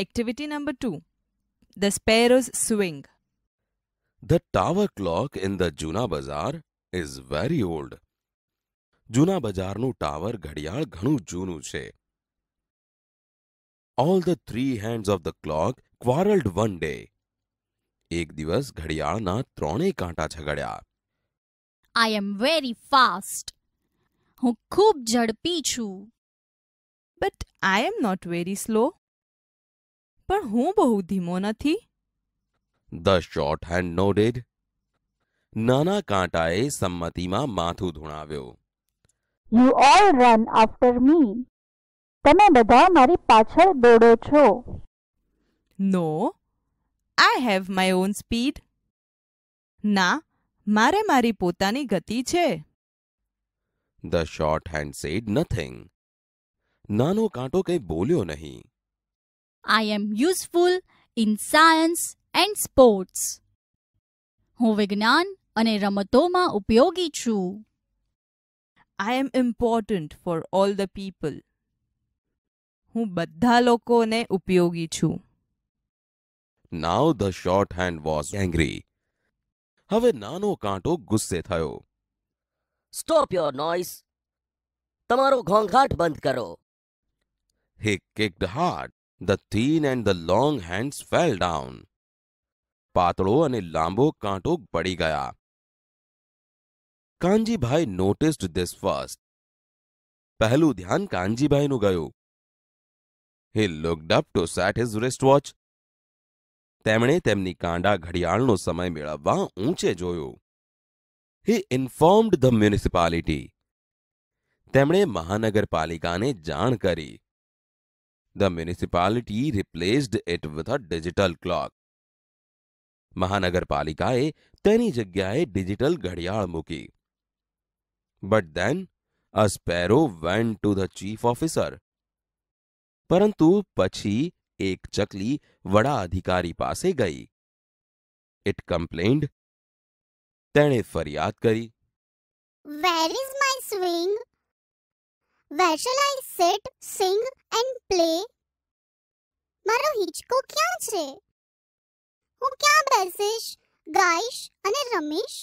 Activity number two The Sparrows Swing. The tower clock in the Juna Bazaar is very old. Juna no tower ghadiyal ghanu junu che. All the three hands of the clock quarreled one day. Ek divas ghadiyal na trone kanta chagadya. I am very fast. Hun khub jadpi chu. But I am not very slow. પણ હું બહુ ધીમો નથી the short hand nodded નાના કાંટાએ સમતીમાં માથું ધુણાવ્યો you all run after me તમે બધા મારી પાછળ દોડો છો no I have my own speed ના મારે મારી પોતાની ગતિ છે the short hand said nothing નાનો કાંટો કંઈ બોલ્યો નહીં I am useful in science and sports. હું વિજ્ઞાન અને રમતોમાં ઉપયોગી છું. I am important for all the people. હું બધા લોકોને ઉપયોગી છું. Now the short hand was angry. હવે નાનો કાંટો ગુસ્સે થયો. Stop your noise. તમારો ઘોંઘાટ બંધ કરો. He kicked hard. The thin and the long hands fell down. પાતળો અને લાંબો કાંટો પડી ગયા કાનજીભાઈ નોટિસ્ડ ધીસ ફર્સ્ટ પહેલું ધ્યાન કાનજીભાઈનું ગયું he looked up to set his wrist watch તેમણે તેમની કાંડા ઘડિયાળનો સમય મેળવવા ઊંચે જોયો હી ઇન્ફોર્મ્ડ ધ મ્યુનિસિપાલિટી તેમણે મહાનગરપાલિકાને જાણ કરી The municipality replaced it with a digital clock. મહાનગરપાલિકાએ તેની જગ્યાએ ડિજિટલ ઘડિયાળ મૂકી but then a sparrow went to the chief officer પરંતુ પછી એક ચકલી વડા અધિકારી પાસે ગઈ ઇટ કમ્પ્લેન્ડ તેણે ફરિયાદ કરી where is my swing Where shall I sit, sing and play? મારો હિંચકો ક્યાં છે હું ક્યાં બેસીશ ગાઈશ અને રમીશ